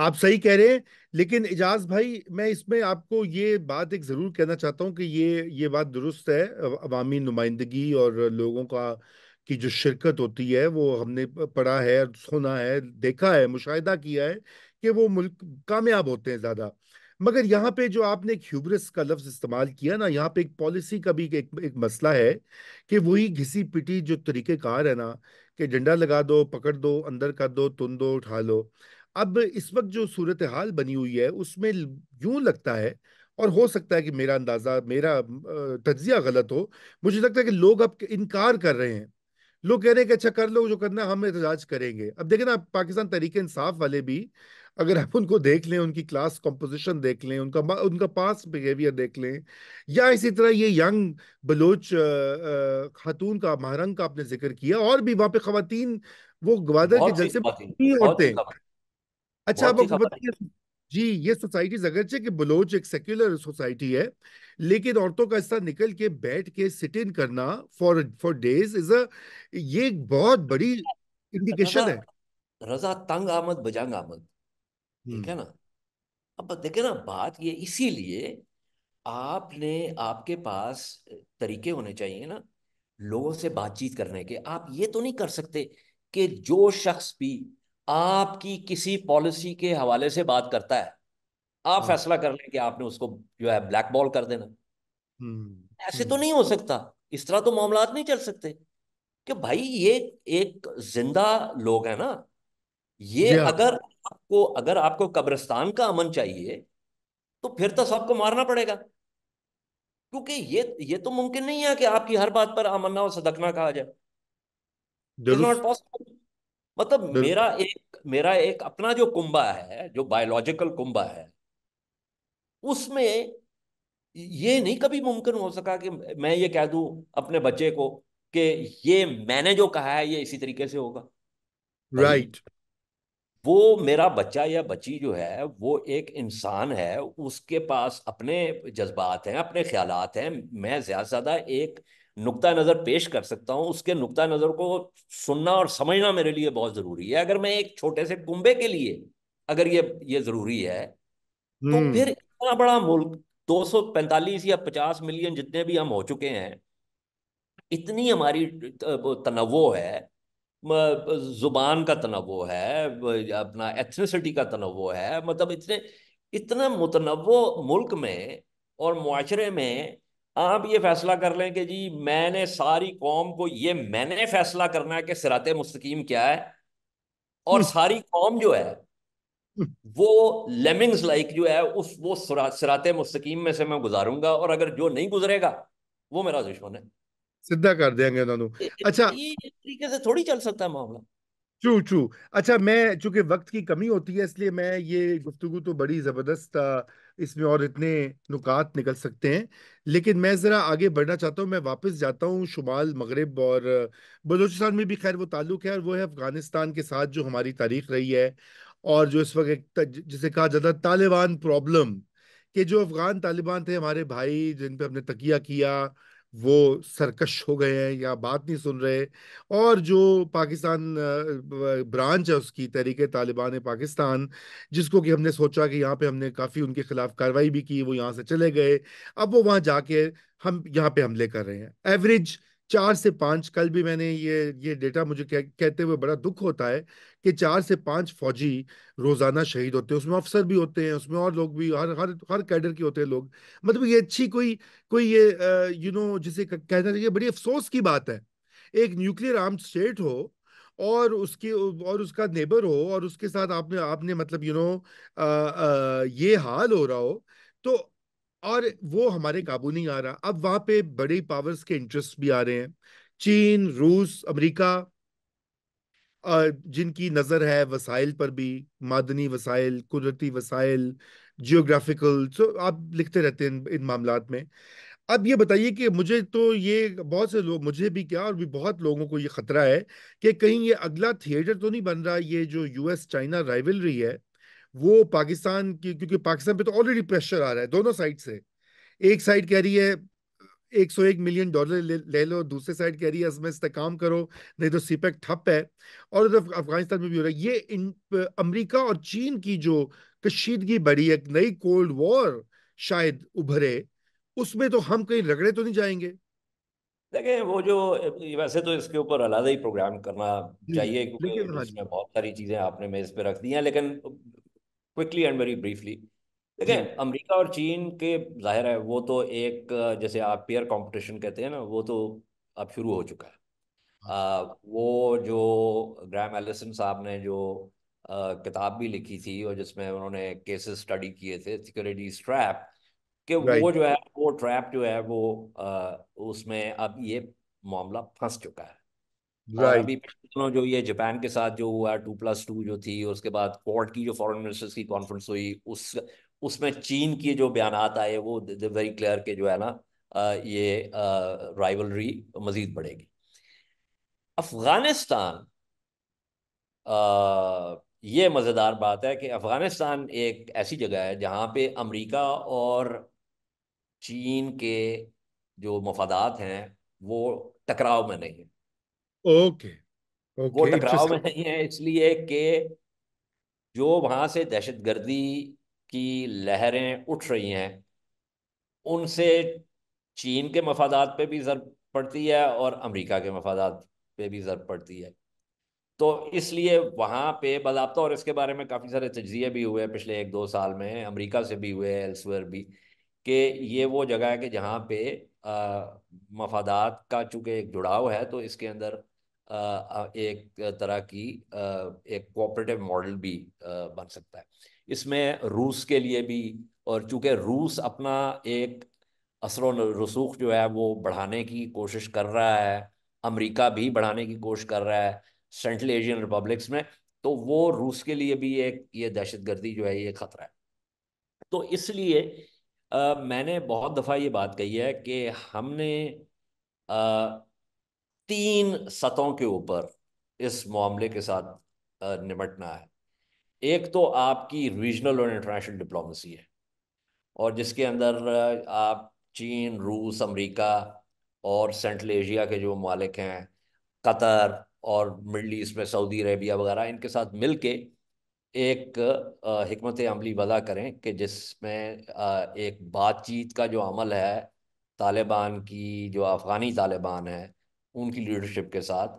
आप सही कह रहे हैं लेकिन एजाज भाई मैं इसमें आपको ये बात एक ज़रूर कहना चाहता हूँ कि ये ये बात दुरुस्त है अवामी नुमाइंदगी और लोगों का की जो शिरकत होती है वो हमने पढ़ा है सुना है देखा है मुशाहिदा किया है कि वो मुल्क कामयाब होते हैं ज़्यादा मगर यहाँ पे जो आपने एक ह्यूबरस का लफ्ज़ इस्तेमाल किया ना यहाँ पे एक पॉलिसी का भी एक एक मसला है कि वही घिसी पिटी जो तरीक़ेकार है ना कि डंडा लगा दो पकड़ दो अंदर कर दो तुन दो उठा लो अब इस वक्त जो सूरत हाल बनी हुई है उसमें यूं लगता है और हो सकता है कि मेरा अंदाज़ा मेरा तजिया गलत हो मुझे लगता है कि लोग अब इनकार कर रहे हैं लोग कह रहे हैं कि अच्छा कर लो जो करना हम एहतजाज करेंगे अब देखें ना पाकिस्तान तरीके इंसाफ वाले भी अगर आप उनको देख लें उनकी क्लास कंपोजिशन देख लें उनका उनका पास बिहेवियर देख लें या इसी तरह ये यंग बलोच खातून का महारंग का आपने जिक्र किया और भी वहां पे खातन वो ग्वादर के जलसे होते हैं अच्छा आप बताइए जी ये सोसाइटीज अगरचे कि बलोच एक सेक्युलर सोसाइटी है लेकिन औरतों का हिस्सा निकल के बैठ के सिट इन करना for four days is a ये एक बहुत बड़ी इंडिकेशन है रजा तंग आमद बजांग आमद ठीक है हम्म। ना अब देखे ना बात ये इसीलिए आपने आपके पास तरीके होने चाहिए ना लोगों से बातचीत करने के आप ये तो नहीं कर सकते कि जो शख्स भी आपकी किसी पॉलिसी के हवाले से बात करता है आप हाँ। फैसला कर लें कि आपने उसको जो है ब्लैक बॉल कर देना हम्म। ऐसे तो हम्म। नहीं हो सकता इस तरह तो मामला नहीं चल सकते कि भाई ये एक जिंदा लोग है ना ये हाँ। अगर आपको अगर आपको कब्रिस्तान का अमन चाहिए तो फिर तो सबको मारना पड़ेगा क्योंकि ये ये तो मुमकिन नहीं है कि आपकी हर बात पर अमन्ना और सदकना कहा जाए नॉट पॉसिबल मतलब मेरा एक मेरा एक अपना जो कुंभा है जो बायोलॉजिकल कुंभा है उसमें ये नहीं कभी मुमकिन हो सका कि मैं ये कह दूं अपने बच्चे को कि ये मैंने जो कहा है ये इसी तरीके से होगा राइट right. वो मेरा बच्चा या बच्ची जो है वो एक इंसान है उसके पास अपने जज्बात हैं अपने ख्यालात हैं मैं ज्यादा ज्यादा एक नुकता नज़र पेश कर सकता हूँ उसके नुकता नज़र को सुनना और समझना मेरे लिए बहुत ज़रूरी है अगर मैं एक छोटे से कुंबे के लिए अगर ये ये ज़रूरी है तो हम्म। फिर इतना बड़ा मुल्क 245 या 50 मिलियन जितने भी हम हो चुके हैं इतनी हमारी तनवो है जुबान का तनवो है अपना एथनिसिटी का तनवो है मतलब इतने इतना मुतनवो मुल्क में और माशरे में आप ये फैसला कर लें कि जी मैंने सारी कौम को ये मैंने फैसला करना है कि सिरात मुस्तकीम क्या है और हम्म। सारी कौम जो है हम्म। वो लेमिंग्स लाइक जो है उस वो सिरात मुस्तकीम में से मैं गुजारूंगा और अगर जो नहीं गुजरेगा वो मेरा दुश्मन है सिद्धा कर देंगे अच्छा इस तरीके से थोड़ी चल सकता है मामला चू चू अच्छा मैं चूंकि वक्त की कमी होती है इसलिए मैं ये गुफ्तु तो बड़ी ज़बरदस्त इसमें और इतने नुकात निकल सकते हैं लेकिन मैं ज़रा आगे बढ़ना चाहता हूँ मैं वापस जाता हूँ शुमाल मगरब और बलूचिस्तान में भी खैर वो ताल्लुक़ है और वो है अफ़गानिस्तान के साथ जो हमारी तारीख रही है और जो इस वक्त जिसे कहा जाता है तालिबान प्रॉब्लम के जो अफ़गान तालिबान थे हमारे भाई जिन पर हमने तकिया किया वो सरकश हो गए हैं या बात नहीं सुन रहे और जो पाकिस्तान ब्रांच है उसकी तहरीक तालिबान पाकिस्तान जिसको कि हमने सोचा कि यहाँ पे हमने काफ़ी उनके खिलाफ कार्रवाई भी की वो यहाँ से चले गए अब वो वहाँ जाके हम यहाँ पे हमले कर रहे हैं एवरेज चार से पाँच कल भी मैंने ये ये डेटा मुझे कह, कहते हुए बड़ा दुख होता है कि चार से पाँच फौजी रोज़ाना शहीद होते हैं उसमें अफसर भी होते हैं उसमें और लोग भी हर हर हर कैडर के होते हैं लोग मतलब ये अच्छी कोई कोई ये यू नो जिसे कहना चाहिए बड़ी अफसोस की बात है एक न्यूक्लियर आर्म स्टेट हो और उसके और उसका नेबर हो और उसके साथ आपने आपने मतलब यू you नो know, ये हाल हो रहा हो तो और वो हमारे काबू नहीं आ रहा अब वहां पे बड़े पावर्स के इंटरेस्ट भी आ रहे हैं चीन रूस अमेरिका जिनकी नज़र है वसाइल पर भी मादनी वसाइल कुदरती वसाइल जियोग्राफिकल तो आप लिखते रहते हैं इन मामला में अब ये बताइए कि मुझे तो ये बहुत से लोग मुझे भी क्या और भी बहुत लोगों को ये खतरा है कि कहीं ये अगला थिएटर तो नहीं बन रहा ये जो यूएस चाइना राइवलरी है वो पाकिस्तान की क्योंकि पाकिस्तान पे तो ऑलरेडी प्रेशर आ रहा है दोनों साइड से एक साइड कह रही है एक सौ एक मिलियन डॉलर ले, ले लो दूसरे साइड कह रही है इसमें इस्तेकाम करो नहीं तो सीपेक e ठप है और उधर अफगानिस्तान में भी हो रहा है ये इन अमरीका और चीन की जो कशीदगी बढ़ी एक नई कोल्ड वॉर शायद उभरे उसमें तो हम कहीं रगड़े तो नहीं जाएंगे देखिए वो जो वैसे तो इसके ऊपर अलग ही प्रोग्राम करना चाहिए क्योंकि इसमें हाँ बहुत सारी चीज़ें आपने मेज़ पे रख दी हैं लेकिन क्विकली एंड वेरी ब्रीफली देखें अमेरिका और चीन के जाहिर है वो तो एक जैसे आप पेयर कंपटीशन कहते हैं ना वो तो अब शुरू हो चुका है हाँ। आ, वो जो ग्राम एलिसन साहब ने जो आ, किताब भी लिखी थी और जिसमें उन्होंने केसेस स्टडी किए थे सिक्योरिटी स्ट्रैप के वो जो है वो ट्रैप जो है वो आ, उसमें अब ये मामला फंस चुका है right. अभी दोनों जो ये जापान के साथ जो हुआ टू प्लस टू जो थी उसके बाद कोर्ट की जो फॉरेन मिनिस्टर्स की कॉन्फ्रेंस हुई उस उसमें चीन के जो बयान आए वो वेरी क्लियर के जो है ना ये राइवलरी मजीद बढ़ेगी अफगानिस्तान ये मज़ेदार बात है कि अफ़गानिस्तान एक ऐसी जगह है जहाँ पे अमेरिका और चीन के जो मफादात हैं वो टकराव में नहीं ओके ओके वो टकराव में नहीं है इसलिए कि जो वहां से दहशतगर्दी की लहरें उठ रही हैं उनसे चीन के मफादात पे भी जरूर पड़ती है और अमेरिका के मफादात पे भी जरूर पड़ती है तो इसलिए वहाँ पे बाबा और इसके बारे में काफ़ी सारे तजिए भी हुए हैं पिछले एक दो साल में अमेरिका से भी हुए एल्सवेयर भी कि ये वो जगह है कि जहाँ पे मफादात का चूँकि एक जुड़ाव है तो इसके अंदर एक तरह की एक कोऑपरेटिव मॉडल भी बन सकता है इसमें रूस के लिए भी और चूँकि रूस अपना एक असर रसूख जो है वो बढ़ाने की कोशिश कर रहा है अमेरिका भी बढ़ाने की कोशिश कर रहा है सेंट्रल एशियन रिपब्लिक्स में तो वो रूस के लिए भी एक ये दहशत गर्दी जो है ये ख़तरा है तो इसलिए मैंने बहुत दफ़ा ये बात कही है कि हमने आ, तीन सतहों के ऊपर इस मामले के साथ निमटना है एक तो आपकी रीजनल और इंटरनेशनल डिप्लोमेसी है और जिसके अंदर आप चीन रूस अमेरिका और सेंट्रल एशिया के जो ममालिक हैं कतर और मिडल ईस्ट में सऊदी अरेबिया वगैरह इनके साथ मिल के एक हमत अमली वदा करें कि जिसमें एक बातचीत का जो अमल है तालिबान की जो अफ़गानी तालिबान है उनकी लीडरशिप के साथ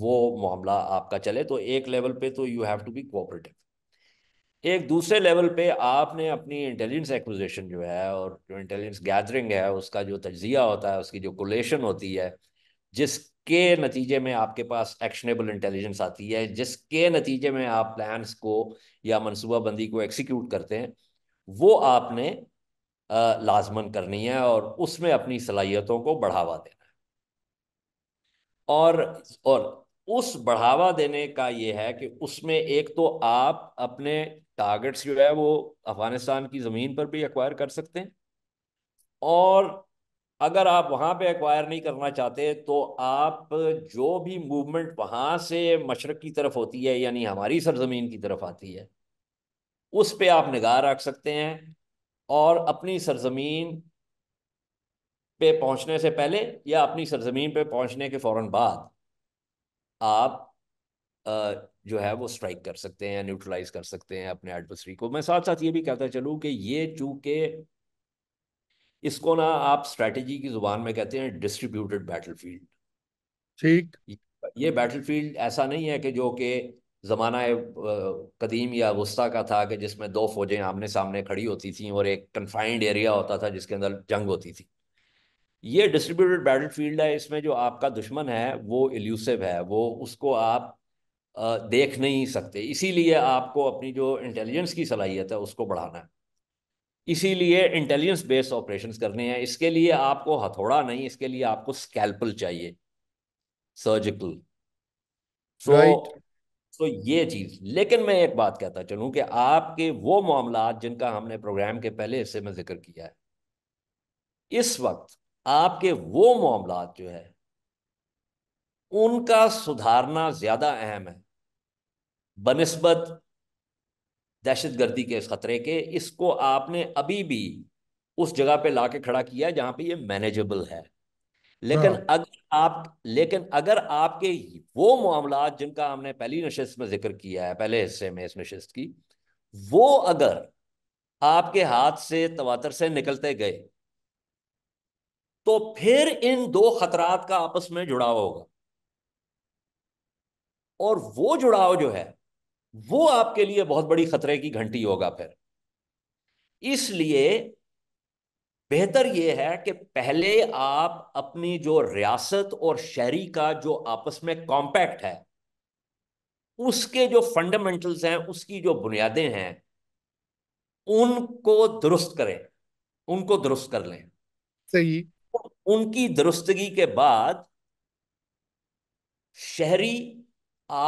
वो मामला आपका चले तो एक लेवल पे तो you have to be cooperative एक दूसरे लेवल पे आपने अपनी इंटेलिजेंस एक्विजिशन जो है और जो इंटेलिजेंस गैदरिंग है उसका जो तजिया होता है उसकी जो कोलेशन होती है जिसके नतीजे में आपके पास एक्शनेबल इंटेलिजेंस आती है जिसके नतीजे में आप प्लान्स को या मनसूबाबंदी को एक्सिक्यूट करते हैं वो आपने लाजमन करनी है और उसमें अपनी सलाहियतों को बढ़ावा देना और और उस बढ़ावा देने का ये है कि उसमें एक तो आप अपने टारगेट्स जो है वो अफगानिस्तान की ज़मीन पर भी एक्वायर कर सकते हैं और अगर आप वहाँ पे एक्वायर नहीं करना चाहते तो आप जो भी मूवमेंट वहाँ से मशरक़ की तरफ होती है यानी हमारी सरजमीन की तरफ आती है उस पर आप निगाह रख सकते हैं और अपनी सरजमीन पे पहुंचने से पहले या अपनी सरजमीन पे पहुंचने के फ़ौर बाद आप जो है वो स्ट्राइक कर सकते हैं न्यूट्रलाइज कर सकते हैं अपने एडवर्सरी को मैं साथ साथ ये भी कहता चलूँ कि ये चूँकि इसको ना आप स्ट्रेटजी की जुबान में कहते हैं डिस्ट्रीब्यूटेड बैटल फील्ड ठीक ये बैटल फील्ड ऐसा नहीं है कि जो कि ज़माना कदीम या वस्ता का था कि जिसमें दो फौजें आमने सामने खड़ी होती थी और एक कन्फाइंड एरिया होता था जिसके अंदर जंग होती थी ये डिस्ट्रीब्यूटेड बैटल फील्ड है इसमें जो आपका दुश्मन है वो एल्यूसिव है वो उसको आप देख नहीं सकते इसीलिए आपको अपनी जो इंटेलिजेंस की सलाहियत है उसको बढ़ाना है इसीलिए इंटेलिजेंस बेस्ड ऑपरेशन करने हैं इसके लिए आपको हथौड़ा नहीं इसके लिए आपको स्कैल्पल चाहिए सर्जिकल सो सो तो ये चीज लेकिन मैं एक बात कहता चलूं कि आपके वो मामला जिनका हमने प्रोग्राम के पहले हिस्से में जिक्र किया है इस वक्त आपके वो मामला जो है उनका सुधारना ज़्यादा अहम है बनस्बत दहशतगर्दी के इस ख़तरे के इसको आपने अभी भी उस जगह पे लाके खड़ा किया जहां पे ये मैनेजेबल है लेकिन हाँ। अगर आप लेकिन अगर आपके वो मामला जिनका हमने पहली नशस्त में जिक्र किया है पहले हिस्से में इस नशस्त की वो अगर आपके हाथ से तवातर से निकलते गए तो फिर इन दो खतरात का आपस में जुड़ाव होगा और वो जुड़ाव जो है वो आपके लिए बहुत बड़ी खतरे की घंटी होगा फिर इसलिए बेहतर यह है कि पहले आप अपनी जो रियासत और शहरी का जो आपस में कॉम्पैक्ट है उसके जो फंडामेंटल्स हैं उसकी जो बुनियादें हैं उनको दुरुस्त करें उनको दुरुस्त कर लें सही उनकी दुरुस्तगी के बाद शहरी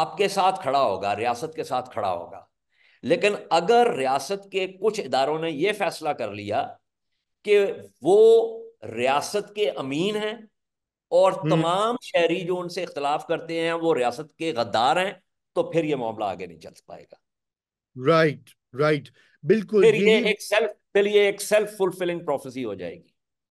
आपके साथ खड़ा होगा रियासत के साथ खड़ा होगा लेकिन अगर रियासत के कुछ इदारों ने यह फैसला कर लिया कि वो रियासत के अमीन हैं और हम्म। तमाम शहरी जो उनसे इख्तलाफ करते हैं वो रियासत के गद्दार हैं तो फिर ये मामला आगे नहीं चल पाएगा राइट राइट बिल्कुल फिर ये, ये एक सेल्फ फिर ये एक सेल्फ फुलफिलिंग प्रोफेसी हो जाएगी